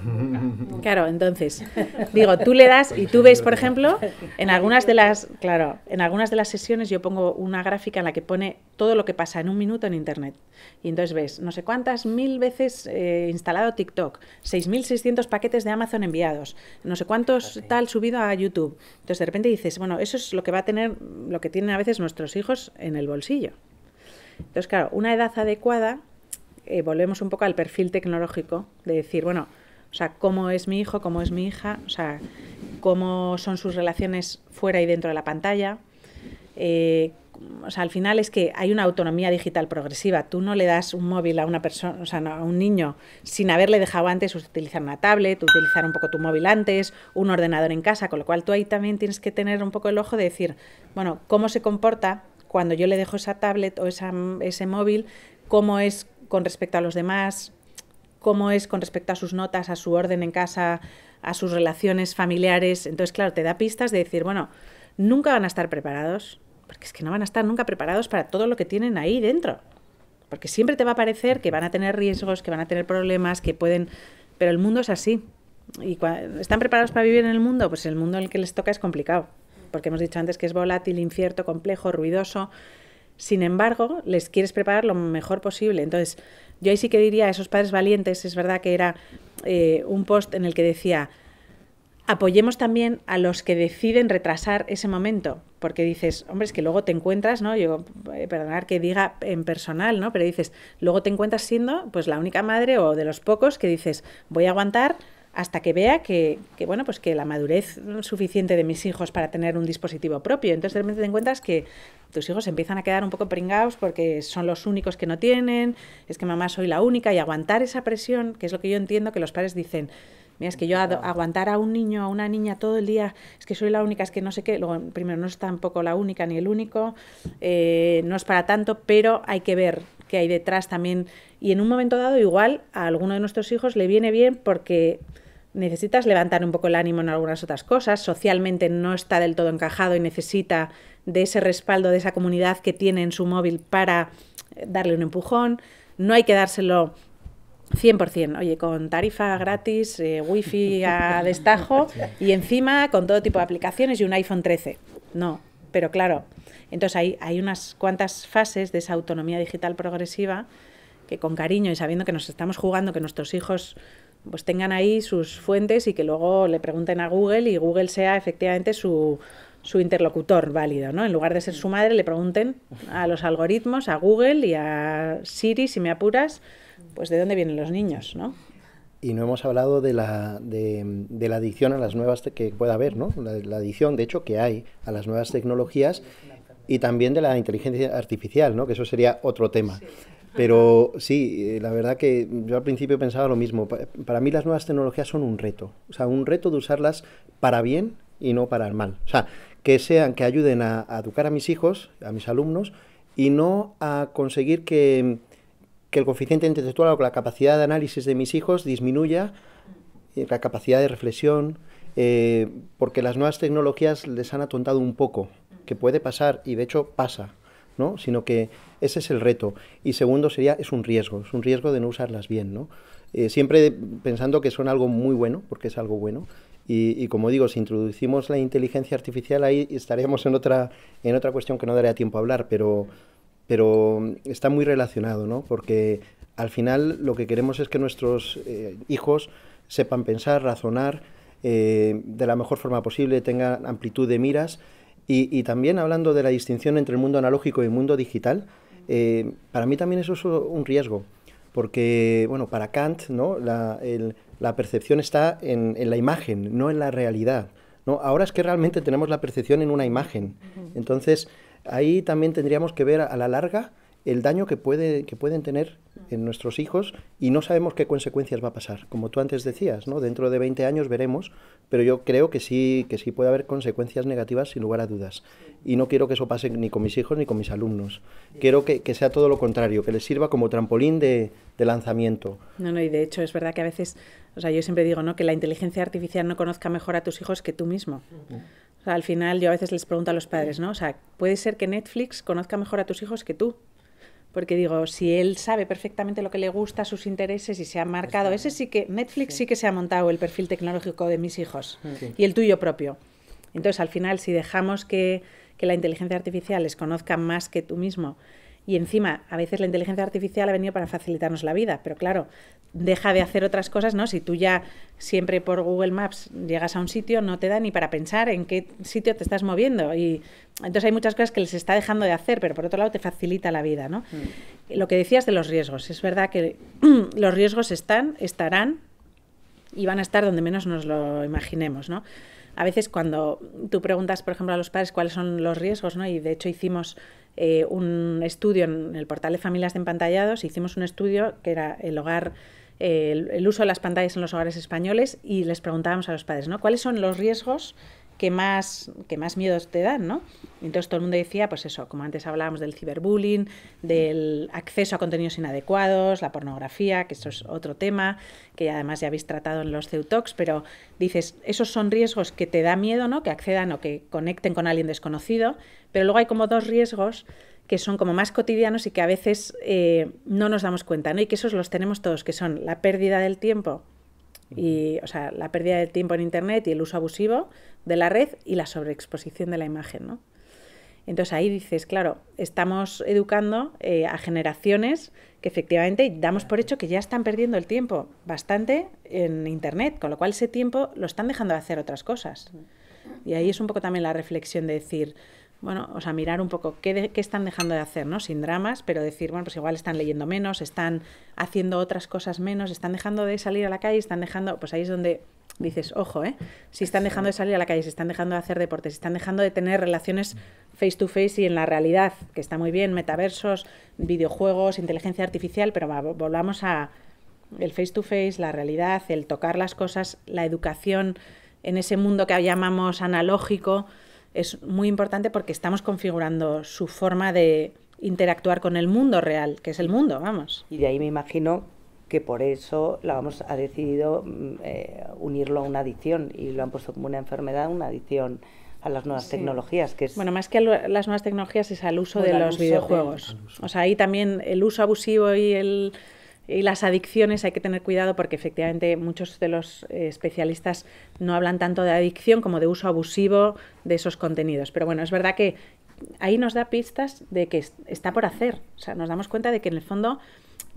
Claro, entonces, digo, tú le das y tú pues ves, por ejemplo, en algunas de las, claro, en algunas de las sesiones yo pongo una gráfica en la que pone todo lo que pasa en un minuto en internet. Y entonces ves, no sé cuántas mil veces eh, instalado TikTok, 6600 paquetes de Amazon enviados, no sé cuántos tal subido a YouTube. Entonces, de repente dices, bueno, eso es lo que va a tener lo que tienen a veces nuestros hijos en el bolsillo. Entonces, claro, una edad adecuada eh, volvemos un poco al perfil tecnológico de decir, bueno, o sea, cómo es mi hijo, cómo es mi hija, o sea, cómo son sus relaciones fuera y dentro de la pantalla. Eh, o sea, al final es que hay una autonomía digital progresiva. Tú no le das un móvil a una persona, o a un niño sin haberle dejado antes utilizar una tablet, utilizar un poco tu móvil antes, un ordenador en casa, con lo cual tú ahí también tienes que tener un poco el ojo de decir, bueno, cómo se comporta cuando yo le dejo esa tablet o esa, ese móvil, cómo es con respecto a los demás, cómo es con respecto a sus notas, a su orden en casa, a sus relaciones familiares. Entonces, claro, te da pistas de decir, bueno, nunca van a estar preparados, porque es que no van a estar nunca preparados para todo lo que tienen ahí dentro. Porque siempre te va a parecer que van a tener riesgos, que van a tener problemas, que pueden... Pero el mundo es así. ¿Y ¿Están preparados para vivir en el mundo? Pues el mundo en el que les toca es complicado. Porque hemos dicho antes que es volátil, incierto, complejo, ruidoso. Sin embargo, les quieres preparar lo mejor posible. Entonces, yo ahí sí que diría a esos padres valientes, es verdad que era eh, un post en el que decía, apoyemos también a los que deciden retrasar ese momento, porque dices, hombre, es que luego te encuentras, ¿no? Yo, eh, perdonar que diga en personal, ¿no? Pero dices, luego te encuentras siendo pues la única madre o de los pocos que dices, voy a aguantar hasta que vea que, que, bueno, pues que la madurez suficiente de mis hijos para tener un dispositivo propio. Entonces de repente te encuentras que tus hijos empiezan a quedar un poco pringados porque son los únicos que no tienen, es que mamá soy la única y aguantar esa presión, que es lo que yo entiendo que los padres dicen, mira, es que yo aguantar a un niño, a una niña todo el día, es que soy la única, es que no sé qué, luego primero no es tampoco la única ni el único, eh, no es para tanto, pero hay que ver que hay detrás también y en un momento dado, igual a alguno de nuestros hijos le viene bien porque necesitas levantar un poco el ánimo en algunas otras cosas, socialmente no está del todo encajado y necesita de ese respaldo de esa comunidad que tiene en su móvil para eh, darle un empujón. No hay que dárselo 100%, oye, con tarifa gratis, eh, wifi a destajo y encima con todo tipo de aplicaciones y un iPhone 13. No, pero claro, entonces hay, hay unas cuantas fases de esa autonomía digital progresiva que con cariño y sabiendo que nos estamos jugando, que nuestros hijos pues tengan ahí sus fuentes y que luego le pregunten a Google y Google sea efectivamente su, interlocutor válido, ¿no? En lugar de ser su madre, le pregunten a los algoritmos, a Google y a Siri, si me apuras, pues de dónde vienen los niños, ¿no? Y no hemos hablado de la, de, la adicción a las nuevas que pueda haber, ¿no? La, adicción, de hecho, que hay a las nuevas tecnologías y también de la inteligencia artificial, ¿no? Que eso sería otro tema. Sí. Pero sí, eh, la verdad que yo al principio pensaba lo mismo. Para mí las nuevas tecnologías son un reto. O sea, un reto de usarlas para bien y no para el mal. O sea, que sean, que ayuden a, educar a mis hijos, a mis alumnos, y no a conseguir que, el coeficiente intelectual o la capacidad de análisis de mis hijos disminuya, eh, la capacidad de reflexión, eh, porque las nuevas tecnologías les han atontado un poco, que puede pasar, y de hecho pasa ¿no? Sino que ese es el reto. Y segundo sería, es un riesgo, es un riesgo de no usarlas bien, ¿no? Eh, siempre pensando que son algo muy bueno, porque es algo bueno. Y, como digo, si introducimos la inteligencia artificial ahí estaríamos en otra, en otra cuestión que no daría tiempo a hablar, pero, está muy relacionado, ¿no? Porque al final lo que queremos es que nuestros eh, hijos sepan pensar, razonar eh, de la mejor forma posible, tengan amplitud de miras y, también hablando de la distinción entre el mundo analógico y el mundo digital, eh, para mí también eso es un riesgo, porque, bueno, para Kant, ¿no? La, percepción está en, la imagen, no en la realidad. ¿no? Ahora es que realmente tenemos la percepción en una imagen. Entonces, ahí también tendríamos que ver a la larga el daño que, puede, que pueden tener mm. en nuestros hijos y no sabemos qué consecuencias va a pasar. Como tú antes decías, ¿no? dentro de 20 años veremos, pero yo creo que sí, que sí puede haber consecuencias negativas sin lugar a dudas. Y no quiero que eso pase ni con mis hijos ni con mis alumnos. Quiero que, sea todo lo contrario, que les sirva como trampolín de, lanzamiento. No, no, y de hecho es verdad que a veces, o sea, yo siempre digo, ¿no? Que la inteligencia artificial no conozca mejor a tus hijos que tú mismo. Mm. al final yo a veces les pregunto a los padres, ¿no? O sea, puede ser que Netflix conozca mejor a tus hijos que tú porque digo, si él sabe perfectamente lo que le gusta, sus intereses y se ha marcado, ese sí que, Netflix sí. que se ha montado el perfil tecnológico de mis hijos y el tuyo propio. Entonces, al final, si dejamos que, que la inteligencia artificial les conozca más que tú mismo y encima, a veces la inteligencia artificial ha venido para facilitarnos la vida, pero claro, deja de hacer otras cosas, ¿no? Si tú ya siempre por Google Maps llegas a un sitio, no te da ni para pensar en qué sitio te estás moviendo. Y entonces hay muchas cosas que les está dejando de hacer, pero por otro lado te facilita la vida, ¿no? Mm. Lo que decías de los riesgos, es verdad que los riesgos están, estarán y van a estar donde menos nos lo imaginemos, ¿no? a veces cuando tú preguntas, por ejemplo, a los padres cuáles son los riesgos, ¿no? y de hecho hicimos eh, un estudio en el portal de familias de empantallados, hicimos un estudio que era el hogar eh, el, uso de las pantallas en los hogares españoles y les preguntábamos a los padres, ¿no? ¿Cuáles son los riesgos que más, que más miedos te dan, ¿no? Entonces todo el mundo decía, pues eso, como antes hablábamos del ciberbullying, del acceso a contenidos inadecuados, la pornografía, que eso es otro tema, que además ya habéis tratado en los Ceutox, pero dices, esos son riesgos que te da miedo, ¿no? Que accedan o que conecten con alguien desconocido, pero luego hay como dos riesgos que son como más cotidianos y que a veces eh, no nos damos cuenta, ¿no? Y que esos los tenemos todos, que son la pérdida del tiempo y, o sea, la pérdida del tiempo en internet y el uso abusivo, de la red y la sobreexposición de la imagen. ¿no? Entonces ahí dices, claro, estamos educando eh, a generaciones que efectivamente damos por hecho que ya están perdiendo el tiempo bastante en Internet, con lo cual ese tiempo lo están dejando de hacer otras cosas. Y ahí es un poco también la reflexión de decir, bueno, o sea, mirar un poco qué, qué están dejando de hacer, ¿no? Sin dramas, pero decir, bueno, pues igual están leyendo menos, están haciendo otras cosas menos, están dejando de salir a la calle, están dejando, pues ahí es donde dices, ojo, ¿eh? Si están dejando de salir a la calle, si están dejando de hacer deportes, si están dejando de tener relaciones face to face y en la realidad, que está muy bien, metaversos, videojuegos, inteligencia artificial, pero volvamos a el face to face, la realidad, el tocar las cosas, la educación en ese mundo que llamamos analógico, es muy importante porque estamos configurando su forma de interactuar con el mundo real, que es el mundo, vamos. Y de ahí me imagino que por eso la vamos ha decidido mm, eh, unirlo a una adicción y lo han puesto como una enfermedad, una adicción a las nuevas tecnologías. Que es... Bueno, más que a las nuevas tecnologías es al uso de los videojuegos. o sea, ahí también el uso abusivo y, el, las adicciones hay que tener cuidado porque efectivamente muchos de los eh, especialistas no hablan tanto de adicción como de uso abusivo de esos contenidos. Pero bueno, es verdad que ahí nos da pistas de que está por hacer. O sea, nos damos cuenta de que en el fondo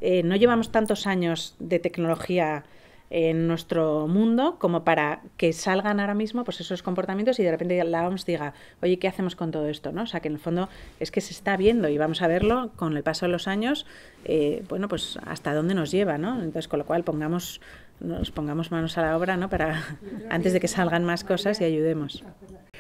eh, no llevamos tantos años de tecnología en nuestro mundo como para que salgan ahora mismo pues esos comportamientos y de repente la OMS diga, oye, ¿qué hacemos con todo esto? ¿no? O sea, que en el fondo es que se está viendo y vamos a verlo con el paso de los años, eh, bueno, pues hasta dónde nos lleva, ¿no? Entonces, con lo cual pongamos nos pongamos manos a la obra, ¿no? Para antes de que salgan más cosas y ayudemos.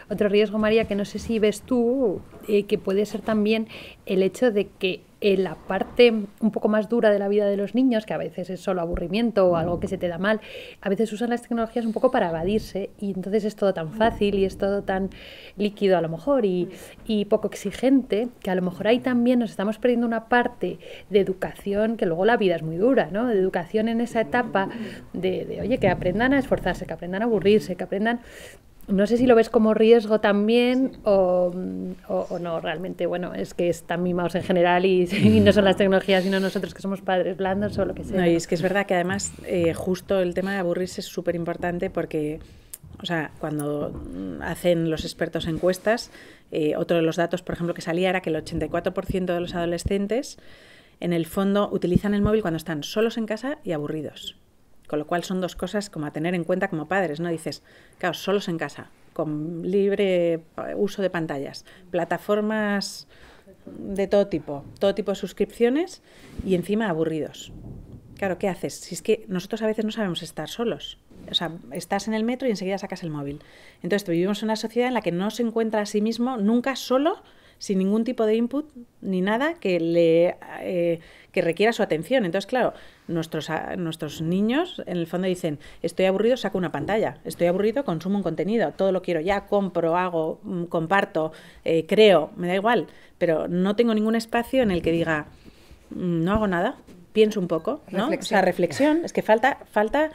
Otro riesgo, María, que no sé si ves tú, eh, que puede ser también el hecho de que en la parte un poco más dura de la vida de los niños, que a veces es solo aburrimiento o algo que se te da mal, a veces usan las tecnologías un poco para evadirse y entonces es todo tan fácil y es todo tan líquido a lo mejor y, poco exigente, que a lo mejor ahí también nos estamos perdiendo una parte de educación, que luego la vida es muy dura, ¿no? De educación en esa etapa de, de oye, que aprendan a esforzarse, que aprendan a aburrirse, que aprendan no sé si lo ves como riesgo también mm, o, no, realmente, bueno, es que están mimados en general y, no son las tecnologías, sino nosotros que somos padres blandos o lo que sea. No, y es que es verdad que además eh, justo el tema de aburrirse es súper importante porque, o sea, cuando mm, hacen los expertos encuestas, eh, otro de los datos, por ejemplo, que salía era que el 84% de los adolescentes en el fondo utilizan el móvil cuando están solos en casa y aburridos con lo cual son dos cosas como a tener en cuenta como padres, ¿no? Dices, claro, solos en casa, con libre eh, uso de pantallas, plataformas de todo tipo, todo tipo de suscripciones y encima aburridos. Claro, ¿qué haces? Si es que nosotros a veces no sabemos estar solos. O sea, estás en el metro y enseguida sacas el móvil. Entonces, vivimos en una sociedad en la que no se encuentra a sí mismo nunca solo sin ningún tipo de input ni nada que le eh, que requiera su atención. Entonces, claro, nuestros, nuestros niños en el fondo dicen, estoy aburrido, saco una pantalla, estoy aburrido, consumo un contenido, todo lo quiero ya, compro, hago, mm, comparto, eh, creo, me da igual, pero no tengo ningún espacio en el que diga, mm, no hago nada, pienso un poco, ¿no? Reflexión. O sea, reflexión, es que falta, falta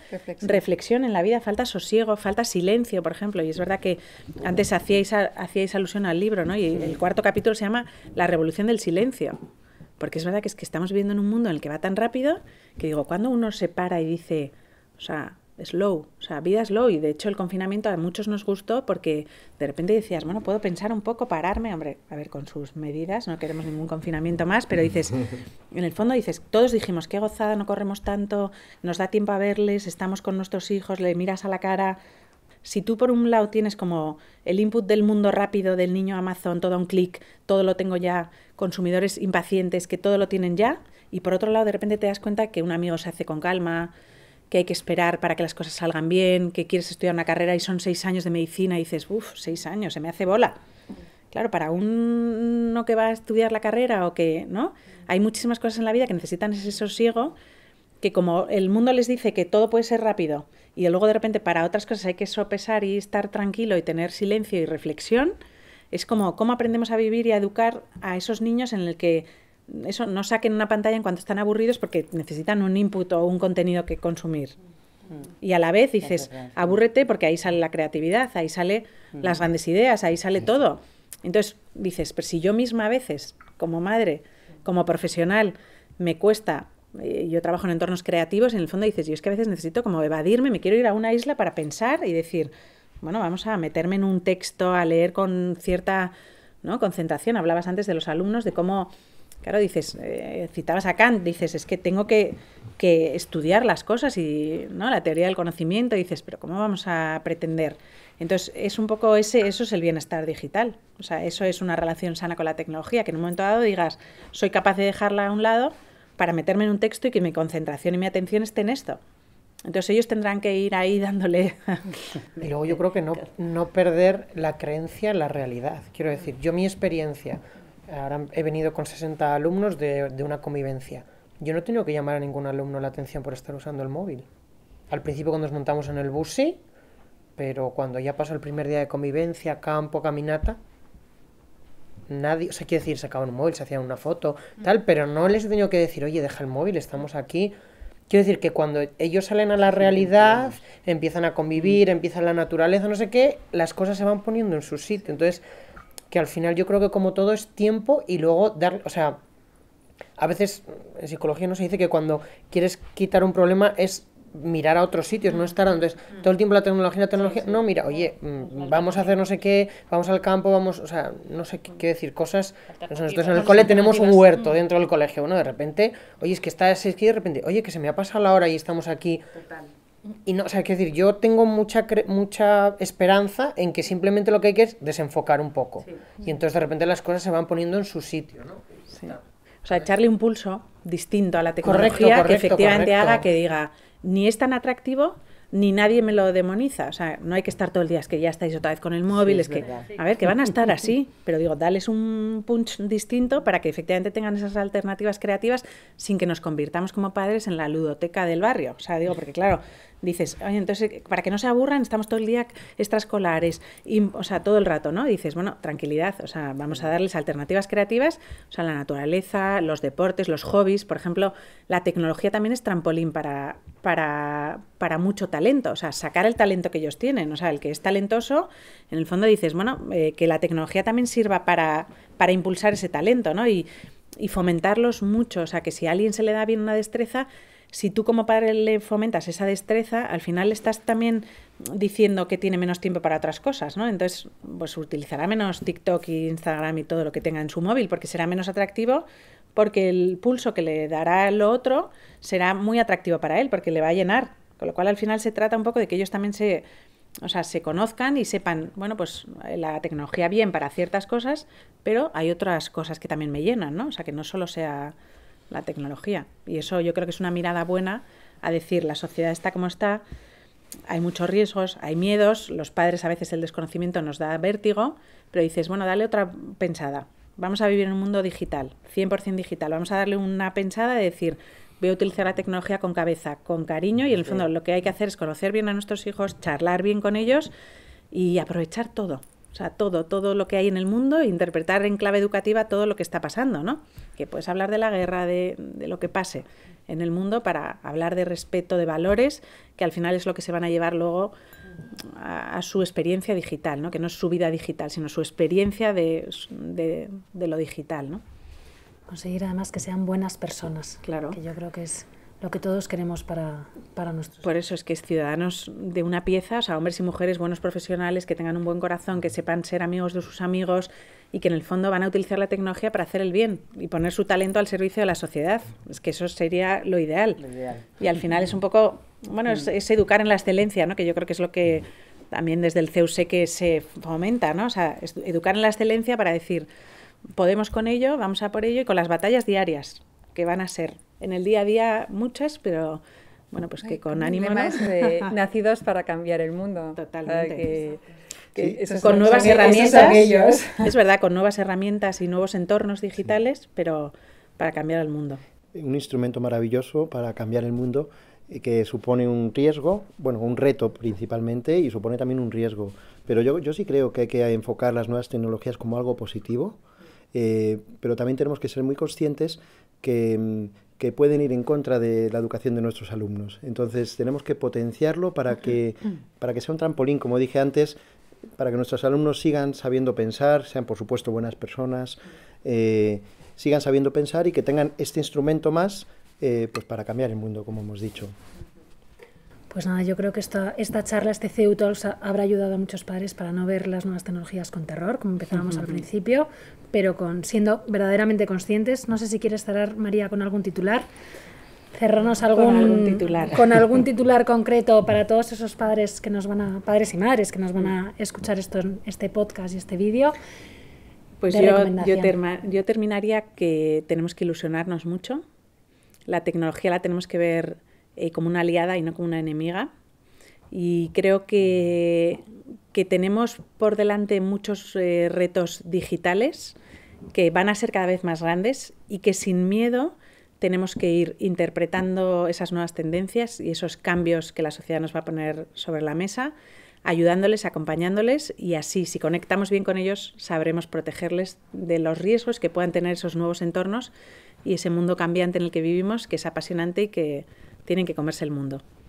reflexión. en la vida, falta sosiego, falta silencio, por ejemplo, y es verdad que antes hacíais, hacíais alusión al libro, ¿no? Y el cuarto capítulo se llama La revolución del silencio, porque es verdad que es que estamos viviendo en un mundo en el que va tan rápido que digo, cuando uno se para y dice, o sea, slow, o sea, vida slow. Y de hecho el confinamiento a muchos nos gustó porque de repente decías, bueno, puedo pensar un poco, pararme, hombre, a ver, con sus medidas, no queremos ningún confinamiento más, pero dices, en el fondo dices, todos dijimos, qué gozada, no corremos tanto, nos da tiempo a verles, estamos con nuestros hijos, le miras a la cara. Si tú por un lado tienes como el input del mundo rápido del niño Amazon, todo a un clic, todo lo tengo ya, consumidores impacientes que todo lo tienen ya, y por otro lado de repente te das cuenta que un amigo se hace con calma, que hay que esperar para que las cosas salgan bien, que quieres estudiar una carrera y son seis años de medicina y dices, uff, seis años, se me hace bola. Claro, para uno que va a estudiar la carrera o que, ¿no? Hay muchísimas cosas en la vida que necesitan ese sosiego, que como el mundo les dice que todo puede ser rápido y luego de repente para otras cosas hay que sopesar y estar tranquilo y tener silencio y reflexión, es como cómo aprendemos a vivir y a educar a esos niños en el que eso, no saquen una pantalla en cuanto están aburridos porque necesitan un input o un contenido que consumir. Mm. Y a la vez dices, abúrrete porque ahí sale la creatividad, ahí sale mm. las grandes ideas, ahí sale todo. Entonces dices, pero si yo misma a veces, como madre, como profesional, me cuesta, eh, yo trabajo en entornos creativos, en el fondo dices, yo es que a veces necesito como evadirme, me quiero ir a una isla para pensar y decir, bueno, vamos a meterme en un texto, a leer con cierta ¿no? concentración. Hablabas antes de los alumnos, de cómo claro, dices, eh, citabas a Kant, dices, es que tengo que, que, estudiar las cosas y ¿no? la teoría del conocimiento, dices, pero ¿cómo vamos a pretender? Entonces, es un poco ese, eso es el bienestar digital. O sea, eso es una relación sana con la tecnología, que en un momento dado digas, soy capaz de dejarla a un lado para meterme en un texto y que mi concentración y mi atención esté en esto. Entonces ellos tendrán que ir ahí dándole... y luego yo creo que no, no perder la creencia en la realidad. Quiero decir, yo mi experiencia, Ahora he venido con 60 alumnos de, una convivencia. Yo no he tenido que llamar a ningún alumno la atención por estar usando el móvil. Al principio cuando nos montamos en el bus sí, pero cuando ya pasó el primer día de convivencia, campo, caminata, nadie, o sea, quiere decir, sacaban un móvil, se hacían una foto, mm. tal, pero no les he tenido que decir, oye, deja el móvil, estamos mm. aquí. Quiero decir que cuando ellos salen a la realidad, empiezan a convivir, mm. empieza la naturaleza, no sé qué, las cosas se van poniendo en su sitio. Entonces, que al final yo creo que como todo es tiempo y luego dar, o sea, a veces en psicología no se dice que cuando quieres quitar un problema es mirar a otros sitios, no estar entonces mm. todo el tiempo la tecnología, la tecnología, no, mira, oye, mm, vamos a hacer no sé qué, vamos al campo, vamos, o sea, no sé qué, decir, cosas, nosotros en el cole tenemos un huerto dentro del colegio, bueno, de repente, oye, es que está ese de repente, oye, que se me ha pasado la hora y estamos aquí, y no, o sea, quiero decir, yo tengo mucha, mucha esperanza en que simplemente lo que hay que es desenfocar un poco. Y entonces de repente las cosas se van poniendo en su sitio, ¿no? O sea, echarle un pulso distinto a la tecnología que efectivamente haga que diga, ni es tan atractivo, ni nadie me lo demoniza. O sea, no hay que estar todo el día, es que ya estáis otra vez con el móvil, es, que, a ver, que van a estar así, pero digo, dales un punch distinto para que efectivamente tengan esas alternativas creativas sin que nos convirtamos como padres en la ludoteca del barrio. O sea, digo, porque claro, dices, oye, entonces, eh, para que no se aburran, estamos todo el día extraescolares, o sea, todo el rato, ¿no? dices, bueno, tranquilidad, o sea, vamos a darles alternativas creativas, o sea, la naturaleza, los deportes, los hobbies, por ejemplo, la tecnología también es trampolín para, para, para mucho talento, o sea, sacar el talento que ellos tienen, o sea, el que es talentoso, en el fondo dices, bueno, eh, que la tecnología también sirva para, para impulsar ese talento, ¿no? Y, y fomentarlos mucho, o sea, que si a alguien se le da bien una destreza, si tú como padre le fomentas esa destreza, al final le estás también diciendo que tiene menos tiempo para otras cosas, ¿no? Entonces, pues utilizará menos TikTok, Instagram y todo lo que tenga en su móvil, porque será menos atractivo, porque el pulso que le dará lo otro será muy atractivo para él, porque le va a llenar. Con lo cual, al final se trata un poco de que ellos también se, se conozcan y sepan, bueno, pues eh, la tecnología bien para ciertas cosas, pero hay otras cosas que también me llenan, ¿no? O sea, que no solo sea la tecnología. Y eso yo creo que es una mirada buena a decir, la sociedad está como está, hay muchos riesgos, hay miedos, los padres a veces el desconocimiento nos da vértigo, pero dices, bueno, dale otra pensada. Vamos a vivir en un mundo digital, 100% digital. Vamos a darle una pensada de decir, voy a utilizar la tecnología con cabeza, con cariño y en el fondo lo que hay que hacer es conocer bien a nuestros hijos, charlar bien con ellos y aprovechar todo o sea, todo, todo lo que hay en el mundo, interpretar en clave educativa todo lo que está pasando, ¿no? Que puedes hablar de la guerra, de, lo que pase en el mundo para hablar de respeto, de valores, que al final es lo que se van a llevar luego a, su experiencia digital, ¿no? Que no es su vida digital, sino su experiencia de, lo digital, ¿no? Conseguir además que sean buenas personas, claro. que yo creo que es lo que todos queremos para, para nuestros. Por eso es que es ciudadanos de una pieza, o sea, hombres y mujeres, buenos profesionales, que tengan un buen corazón, que sepan ser amigos de sus amigos y que en el fondo van a utilizar la tecnología para hacer el bien y poner su talento al servicio de la sociedad. Es que eso sería lo ideal. Y al final es un poco, bueno, es, educar en la excelencia, ¿no? Que yo creo que es lo que también desde el CEU sé que se fomenta, ¿no? O sea, educar en la excelencia para decir, podemos con ello, vamos a por ello y con las batallas diarias que van a ser en el día a día muchas, pero bueno, pues que con ánimo. nacidos para cambiar el mundo. Totalmente. con nuevas herramientas. es verdad, con nuevas herramientas y nuevos entornos digitales, pero para cambiar el mundo. Un instrumento maravilloso para cambiar el mundo eh, que supone un riesgo, bueno, un reto principalmente y supone también un riesgo. Pero yo, yo sí creo que hay que enfocar las nuevas tecnologías como algo positivo, eh, pero también tenemos que ser muy conscientes que mm, que pueden ir en contra de la educación de nuestros alumnos. Entonces tenemos que potenciarlo para que, para que sea un trampolín, como dije antes, para que nuestros alumnos sigan sabiendo pensar, sean por supuesto buenas personas, eh, sigan sabiendo pensar y que tengan este instrumento más eh, pues para cambiar el mundo, como hemos dicho. Pues nada, yo creo que esta, esta charla, este CEU habrá ayudado a muchos padres para no ver las nuevas tecnologías con terror, como empezábamos al principio, pero con siendo verdaderamente conscientes. No sé si quieres cerrar, María, con algún titular. Cerrarnos algún, con algún titular. Con algún titular concreto para todos esos padres que nos van a, padres y madres que nos van a escuchar esto, este podcast y este vídeo. Pues yo, yo terminaría que tenemos que ilusionarnos mucho. La tecnología la tenemos que ver eh, como una aliada y no como una enemiga. Y creo que, que tenemos por delante muchos eh, retos digitales que van a ser cada vez más grandes y que sin miedo tenemos que ir interpretando esas nuevas tendencias y esos cambios que la sociedad nos va a poner sobre la mesa, ayudándoles, acompañándoles y así, si conectamos bien con ellos, sabremos protegerles de los riesgos que puedan tener esos nuevos entornos y ese mundo cambiante en el que vivimos, que es apasionante y que tienen que comerse el mundo.